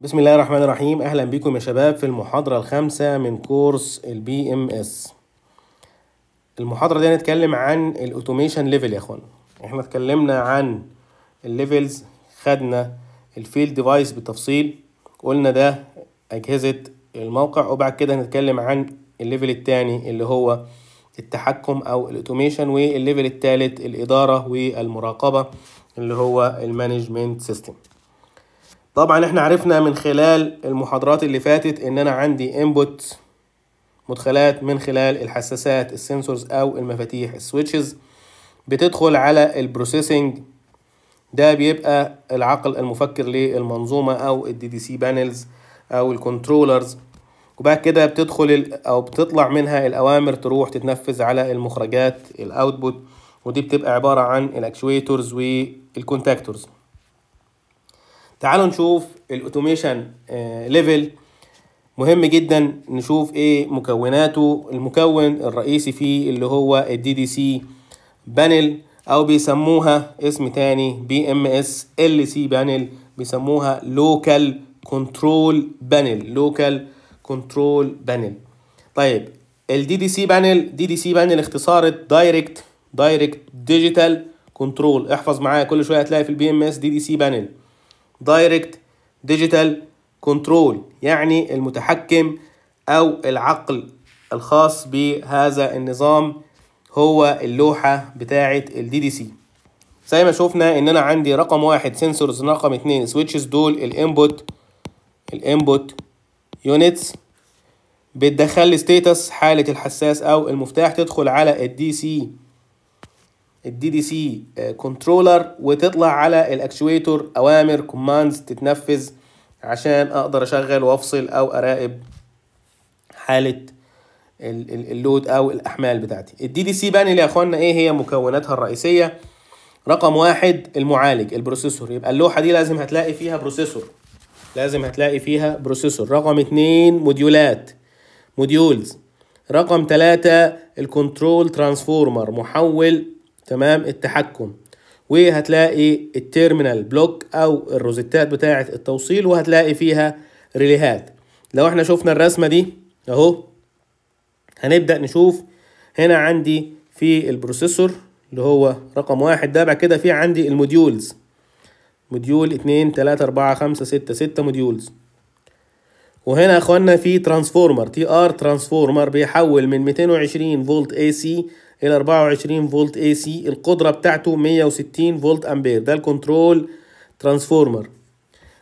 بسم الله الرحمن الرحيم اهلا بكم يا شباب في المحاضرة الخامسة من كورس البي ام اس المحاضرة دي هنتكلم عن الاوتوميشن ليفل يا اخوان احنا اتكلمنا عن الليفلز خدنا الفيلد ديفايس بالتفصيل قلنا ده اجهزة الموقع وبعد كده هنتكلم عن الليفل التاني اللي هو التحكم او الاوتوميشن والليفل التالت الادارة والمراقبة اللي هو المانجمنت سيستم طبعا احنا عرفنا من خلال المحاضرات اللي فاتت ان انا عندي انبوت مدخلات من خلال الحساسات السنسورز او المفاتيح السويتشز بتدخل على البروسيسنج ده بيبقى العقل المفكر للمنظومه او الدي دي سي بانلز او الكنترولرز وبعد كده بتدخل او بتطلع منها الاوامر تروح تتنفذ على المخرجات الاوتبوت ودي بتبقى عباره عن الاكشويتورز والكونتاكتورز تعالوا نشوف الاوتوميشن آه، ليفل مهم جدا نشوف ايه مكوناته المكون الرئيسي فيه اللي هو الدي دي سي بانل او بيسموها اسم تاني بي ام اس ال سي بانل بيسموها لوكال كنترول بانل لوكال كنترول بانل طيب الدي دي سي بانل دي دي سي بانل اختصار دايركت دايركت ديجيتال كنترول احفظ معايا كل شويه هتلاقي في البي ام اس دي دي سي بانل دايركت ديجيتال كنترول يعني المتحكم أو العقل الخاص بهذا النظام هو اللوحة بتاعة الدي دي سي زي ما شفنا ان انا عندي رقم واحد سنسورز رقم اتنين سويتشز دول الانبوت الانبوت يونتس بتدخل لي ستيتس حالة الحساس او المفتاح تدخل على الدي سي الدي دي سي كنترولر آه، وتطلع على الاكتويتور اوامر كوماندز تتنفذ عشان اقدر اشغل وافصل او اراقب حاله اللود او الاحمال بتاعتي الدي دي سي بانل يا اخوانا ايه هي مكوناتها الرئيسيه رقم واحد المعالج البروسيسور يبقى اللوحه دي لازم هتلاقي فيها بروسيسور لازم هتلاقي فيها بروسيسور رقم اتنين موديولات موديولز رقم ثلاثة الكنترول ترانسفورمر محول تمام التحكم وهتلاقي التيرمينال بلوك او الروزيتات بتاعه التوصيل وهتلاقي فيها ريليهات لو احنا شفنا الرسمه دي اهو هنبدا نشوف هنا عندي في البروسيسور اللي هو رقم واحد ده بعد كده في عندي الموديولز موديول اتنين تلاتة أربعة خمسة ستة ستة موديولز وهنا يا اخوانا في ترانسفورمر تي ار ترانسفورمر بيحول من 220 فولت اي سي الى 24 فولت اي سي القدره بتاعته 160 فولت امبير ده الكنترول ترانسفورمر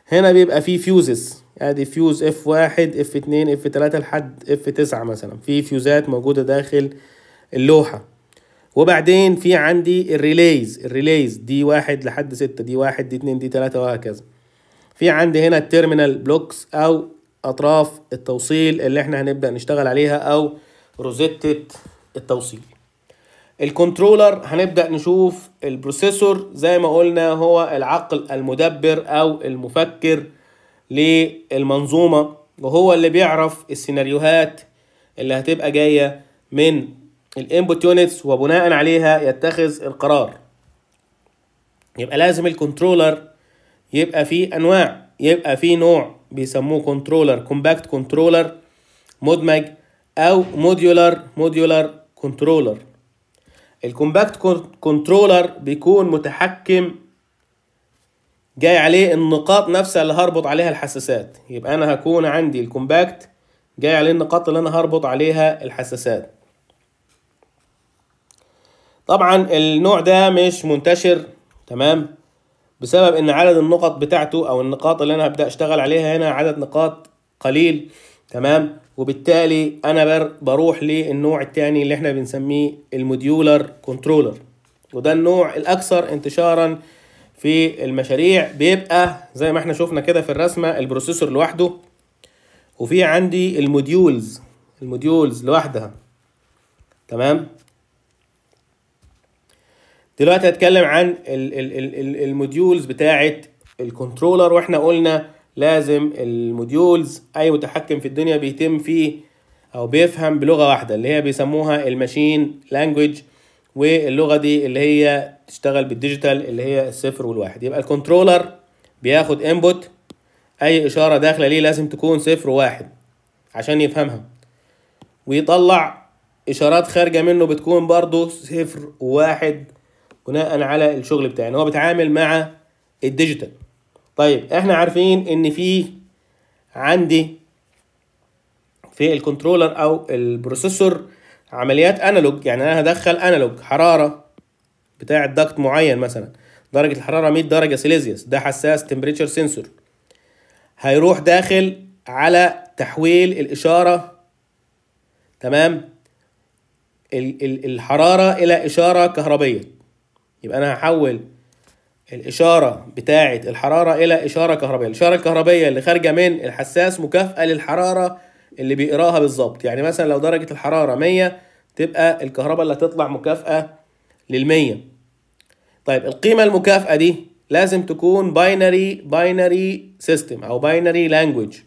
هنا بيبقى فيه فيوزز ادي يعني فيوز اف واحد اف اتنين اف تلاتة لحد اف تسعة مثلا في فيوزات موجوده داخل اللوحه وبعدين في عندي الريليز الريليز دي واحد لحد ستة دي واحد دي اتنين دي تلاتة وهكذا في عندي هنا التيرمينال بلوكس او اطراف التوصيل اللي احنا هنبدا نشتغل عليها او روزيتة التوصيل الكنترولر هنبدا نشوف البروسيسور زي ما قلنا هو العقل المدبر او المفكر للمنظومه وهو اللي بيعرف السيناريوهات اللي هتبقى جايه من الانبوت يونتس وبناء عليها يتخذ القرار يبقى لازم الكنترولر يبقى فيه انواع يبقى فيه نوع بيسموه كنترولر كومباكت كنترولر مدمج او موديولر موديولر كنترولر الكومباكت كنترولر بيكون متحكم جاي عليه النقاط نفسها اللي هربط عليها الحساسات يبقى انا هكون عندي الكومباكت جاي عليه النقاط اللي انا هربط عليها الحساسات طبعا النوع ده مش منتشر تمام بسبب ان عدد النقط بتاعته او النقاط اللي انا هبدا اشتغل عليها هنا عدد نقاط قليل تمام وبالتالي انا بروح للنوع الثاني اللي احنا بنسميه الموديولر كنترولر وده النوع الاكثر انتشارا في المشاريع بيبقى زي ما احنا شفنا كده في الرسمه البروسيسور لوحده وفي عندي الموديولز الموديولز لوحدها تمام دلوقتي هتكلم عن الموديولز بتاعه الكنترولر واحنا قلنا لازم الموديولز اي متحكم في الدنيا بيتم فيه او بيفهم بلغه واحده اللي هي بيسموها الماشين لانجوج واللغه دي اللي هي تشتغل بالديجيتال اللي هي الصفر والواحد يبقى الكنترولر بياخد انبوت اي اشاره داخله ليه لازم تكون صفر وواحد عشان يفهمها ويطلع اشارات خارجه منه بتكون برضه صفر وواحد بناء على الشغل بتاعه ان يعني هو بيتعامل مع الديجيتال طيب احنا عارفين ان في عندي في الكنترولر او البروسيسور عمليات انالوج يعني انا هدخل انالوج حراره بتاع ضغط معين مثلا درجه الحراره 100 درجه سيليزيوس ده حساس تمبريتشر سنسور هيروح داخل على تحويل الاشاره تمام الحراره الى اشاره كهربيه يبقى انا هحول الإشارة بتاعة الحرارة إلى إشارة كهربائية الإشارة الكهربائية اللي خارجة من الحساس مكافئه للحرارة اللي بيقراها بالظبط يعني مثلا لو درجة الحرارة 100 تبقى الكهرباء اللي هتطلع مكافيه لل لل100 طيب القيمة المكافئه دي لازم تكون باينري باينري سيستم أو باينري لانجوج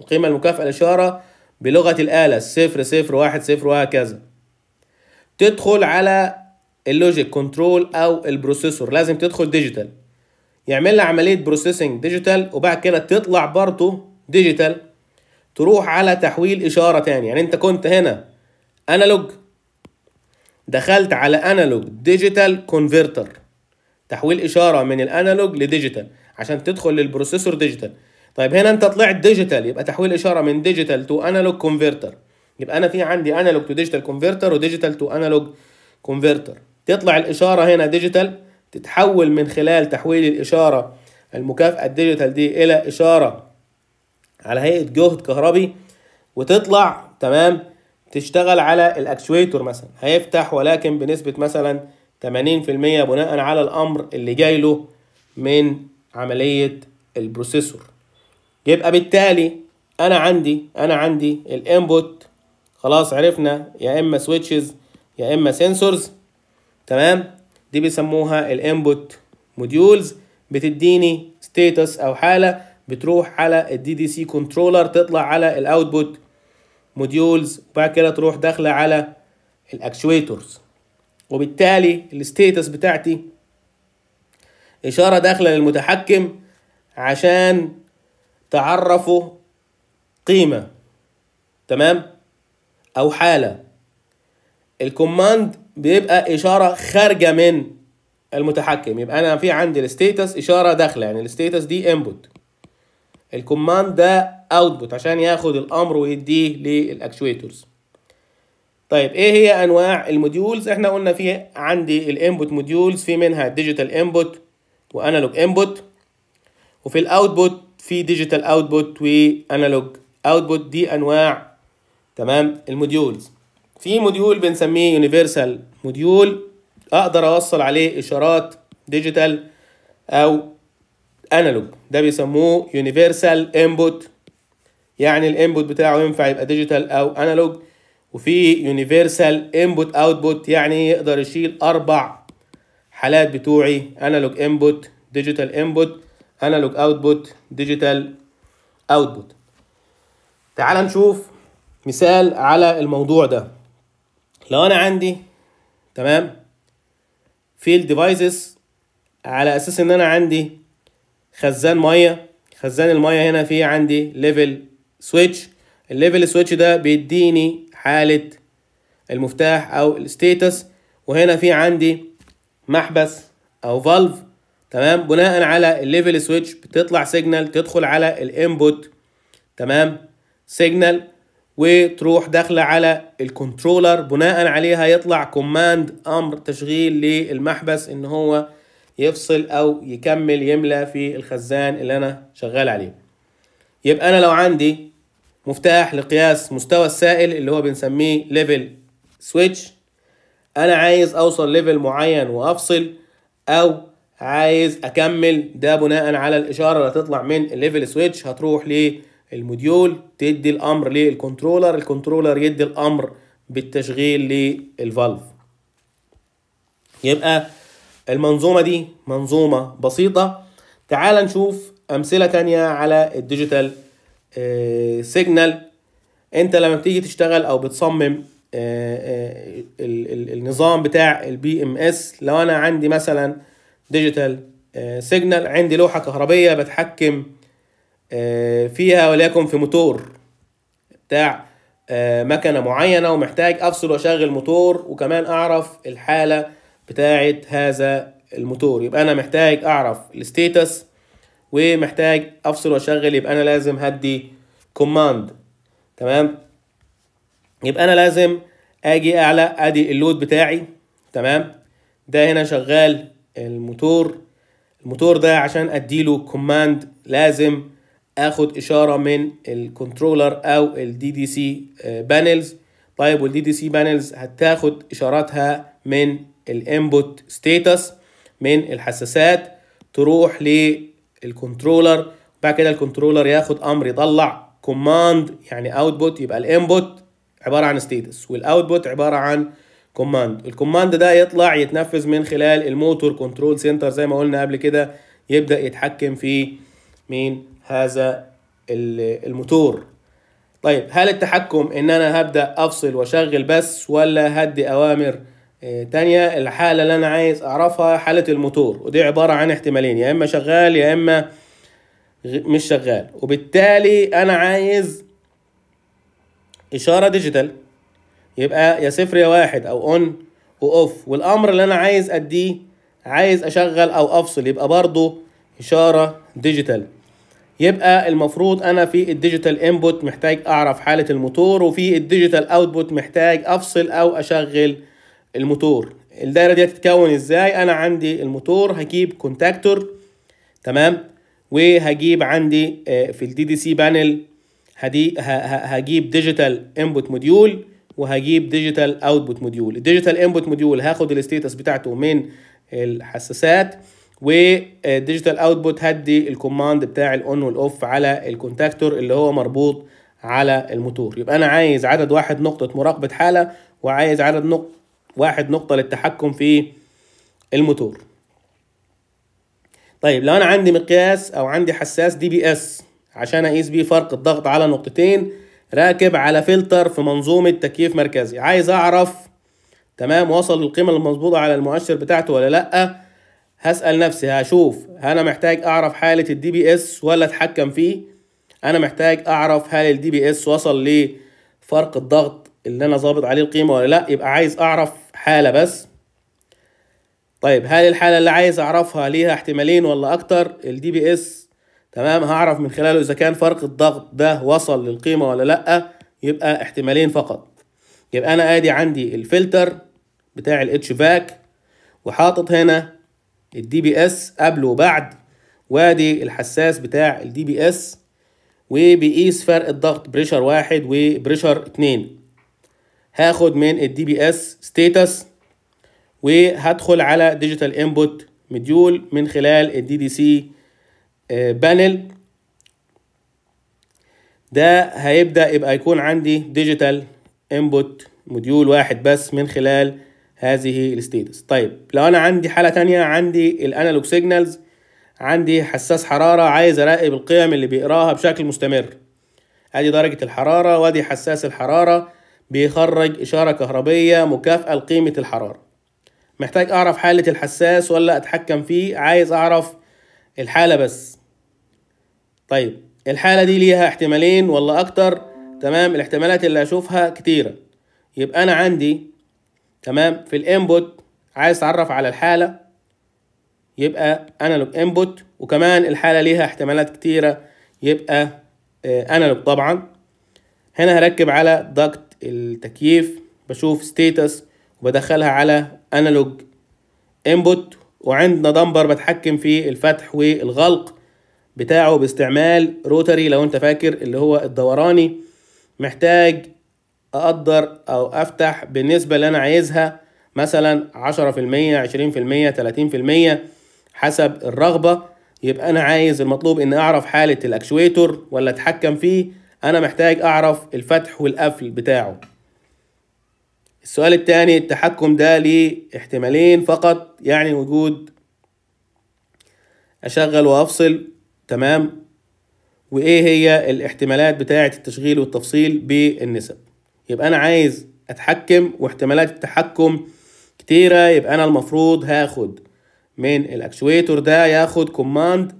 القيمة المكافئه الإشارة بلغة الآلة 0 0 1 0 وهكذا تدخل على اللوجيك كنترول او البروسيسور لازم تدخل ديجيتال يعمل لها عمليه بروسيسنج ديجيتال وبعد كده تطلع برضه ديجيتال تروح على تحويل اشاره تاني يعني انت كنت هنا انالوج دخلت على انالوج ديجيتال كونفرتر تحويل اشاره من الانالوج لديجيتال عشان تدخل للبروسيسور ديجيتال طيب هنا انت طلعت ديجيتال يبقى تحويل اشاره من ديجيتال تو انالوج كونفرتر يبقى انا في عندي انالوج تو ديجيتال كونفرتر وديجيتال تو انالوج كونفرتر تطلع الإشارة هنا ديجيتال تتحول من خلال تحويل الإشارة المكافأة الديجيتال دي إلى إشارة على هيئة جهد كهربي وتطلع تمام تشتغل على الأكشويتور مثلا هيفتح ولكن بنسبة مثلا 80% بناء على الأمر اللي جاي له من عملية البروسيسور يبقى بالتالي أنا عندي أنا عندي الانبوت خلاص عرفنا يا إما سويتشز يا إما سنسورز تمام دي بيسموها الانبوت موديولز بتديني ستيتس او حاله بتروح على الدي دي سي كنترولر تطلع على الاوتبوت موديولز وبعد كده تروح داخله على الاكشويتورز وبالتالي الستيتس بتاعتي اشاره داخله للمتحكم عشان تعرفه قيمه تمام او حاله الكوماند بيبقى اشاره خارجه من المتحكم يبقى انا في عندي الستيتس اشاره داخله يعني الستيتس دي انبوت الكوماند ده اوتبوت عشان ياخد الامر ويديه للاكشويترز طيب ايه هي انواع الموديولز احنا قلنا في عندي الانبوت موديولز في منها ديجيتال انبوت وانالوج انبوت وفي الاوتبوت في ديجيتال اوتبوت وانالوج اوتبوت دي انواع تمام الموديولز في موديول بنسميه يونيفرسال موديول اقدر اوصل عليه اشارات ديجيتال او انالوج ده بيسموه يونيفرسال انبوت يعني الانبوت بتاعه ينفع يبقى ديجيتال او انالوج وفي يونيفرسال انبوت اوتبوت يعني يقدر يشيل اربع حالات بتوعي انالوج انبوت ديجيتال انبوت انالوج اوتبوت ديجيتال اوتبوت تعال نشوف مثال على الموضوع ده لو انا عندي تمام فيل ديفايسز على اساس ان انا عندي خزان ميه خزان الميه هنا في عندي ليفل سويتش الليفل سويتش ده بيديني حاله المفتاح او الستيتس وهنا في عندي محبس او فالف تمام بناء على الليفل سويتش بتطلع سيجنال تدخل على الانبوت تمام سيجنال وتروح داخله على الكنترولر بناء عليها يطلع كوماند امر تشغيل للمحبس ان هو يفصل او يكمل يملى في الخزان اللي انا شغال عليه يبقى انا لو عندي مفتاح لقياس مستوى السائل اللي هو بنسميه ليفل سويتش انا عايز اوصل ليفل معين وافصل او عايز اكمل ده بناء على الاشاره اللي هتطلع من الليفل سويتش هتروح ليه الموديول تدي الامر للكنترولر الكنترولر يدي الامر بالتشغيل للفالف يبقى المنظومه دي منظومه بسيطه تعال نشوف امثله تانية على الديجيتال آه، سيجنال انت لما بتيجي تشتغل او بتصمم آه، آه، النظام بتاع البي ام اس لو انا عندي مثلا ديجيتال سيجنال عندي لوحه كهربيه بتحكم آه، فيها وليكن في موتور بتاع آه، مكنه معينه ومحتاج افصل واشغل موتور وكمان اعرف الحاله بتاعه هذا الموتور يبقى انا محتاج اعرف الستيتس ومحتاج افصل واشغل يبقى انا لازم هدي كوماند تمام يبقى انا لازم اجي اعلى ادي اللود بتاعي تمام ده هنا شغال الموتور الموتور ده عشان اديله كوماند لازم اخد اشاره من الكنترولر او الدي دي سي بانلز طيب والدي دي سي بانلز هتاخد اشاراتها من الانبوت ستاتس من الحساسات تروح للكنترولر بعد كده الكنترولر ياخد امر يطلع كوماند يعني اوتبوت يبقى الانبوت عباره عن ستيتس والاوتبوت عباره عن كوماند الكوماند ده يطلع يتنفذ من خلال الموتور كنترول سنتر زي ما قلنا قبل كده يبدا يتحكم في مين هذا الموتور طيب هل التحكم ان انا هبدا افصل واشغل بس ولا هدي اوامر آه، تانية الحالة اللي انا عايز اعرفها حالة الموتور ودي عبارة عن احتمالين يا اما شغال يا اما مش شغال وبالتالي انا عايز اشارة ديجيتال يبقى يا صفر يا واحد او اون واوف والامر اللي انا عايز اديه عايز اشغل او افصل يبقى برضو اشارة ديجيتال يبقى المفروض انا في الديجيتال انبوت محتاج اعرف حاله الموتور وفي الديجيتال اوتبوت محتاج افصل او اشغل الموتور الدايره دي هتتكون ازاي انا عندي الموتور هجيب كونتاكتور تمام وهجيب عندي آه، في الدي دي سي بانل هجيب ديجيتال انبوت موديول وهجيب ديجيتال اوتبوت موديول الديجيتال انبوت موديول هاخد الاستيتس بتاعته من الحساسات وديجيتال اوتبوت آه، هدي الكوماند بتاع الاون والاوف على الكونتاكتور اللي هو مربوط على الموتور يبقى انا عايز عدد واحد نقطه مراقبه حاله وعايز عدد نقطه واحد نقطه للتحكم في الموتور طيب لو انا عندي مقياس او عندي حساس دي بي اس عشان اقيس بيه فرق الضغط على نقطتين راكب على فلتر في منظومه تكييف مركزي عايز اعرف تمام وصل القيمه المظبوطه على المؤشر بتاعته ولا لا هسأل نفسي هشوف أنا محتاج أعرف حالة الدي بي إس ولا أتحكم فيه أنا محتاج أعرف هل الدي بي إس وصل لفرق الضغط اللي أنا ظابط عليه القيمة ولا لأ يبقى عايز أعرف حالة بس طيب هل الحالة اللي عايز أعرفها ليها احتمالين ولا أكتر الدي بي إس تمام هعرف من خلاله إذا كان فرق الضغط ده وصل للقيمة ولا لأ يبقى احتمالين فقط يبقى أنا آدي عندي الفلتر بتاع الاتش فاك وحاطط هنا الدي بي اس قبل وبعد وادي الحساس بتاع الدي بي اس وبيقيس فرق الضغط بريشر واحد وبريشر اتنين هاخد من الدي بي اس ستيتس وهدخل على ديجيتال انبوت مديول من خلال الدي دي سي بانل ده هيبدا يبقى يكون عندي ديجيتال انبوت موديول واحد بس من خلال هذه الستيتس طيب لو انا عندي حاله تانية عندي الانالوج سيجنالز عندي حساس حراره عايز اراقب القيم اللي بيقراها بشكل مستمر ادي درجه الحراره وادي حساس الحراره بيخرج اشاره كهربيه مكافئه لقيمه الحراره محتاج اعرف حاله الحساس ولا اتحكم فيه عايز اعرف الحاله بس طيب الحاله دي ليها احتمالين ولا اكتر تمام الاحتمالات اللي اشوفها كتيره يبقى انا عندي تمام في الانبوت عايز اتعرف على الحاله يبقى انالوج انبوت وكمان الحاله ليها احتمالات كتيره يبقى انالوج آه، طبعا هنا هركب على ضغط التكييف بشوف ستيتس وبدخلها على انالوج انبوت وعندنا دمبر بتحكم في الفتح والغلق بتاعه باستعمال روتري لو انت فاكر اللي هو الدوراني محتاج اقدر او افتح بالنسبه اللي انا عايزها مثلا عشرة في في المية المية عشرين تلاتين في المية حسب الرغبه يبقى انا عايز المطلوب ان اعرف حاله الأكشويتر ولا اتحكم فيه انا محتاج اعرف الفتح والقفل بتاعه السؤال الثاني التحكم ده ليه احتمالين فقط يعني وجود اشغل وافصل تمام وايه هي الاحتمالات بتاعه التشغيل والتفصيل بالنسب يبقى انا عايز اتحكم واحتمالات التحكم كتيرة يبقى انا المفروض هاخد من الاكشويتور ده ياخد كوماند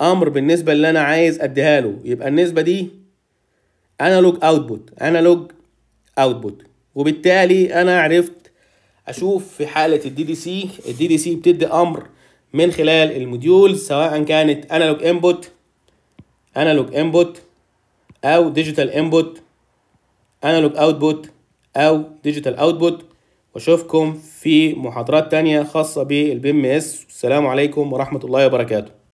امر بالنسبة اللي انا عايز اديها له يبقى النسبة دي انالوج اوتبوت انالوج اوتبوت وبالتالي انا عرفت اشوف في حالة الدي دي سي الدي دي سي بتدي امر من خلال الموديول سواء كانت انالوج انبوت انالوج انبوت او ديجيتال انبوت انالوج اوتبوت او ديجيتال اوتبوت واشوفكم في محاضرات تانية خاصة بالبي ام اس والسلام عليكم ورحمة الله وبركاته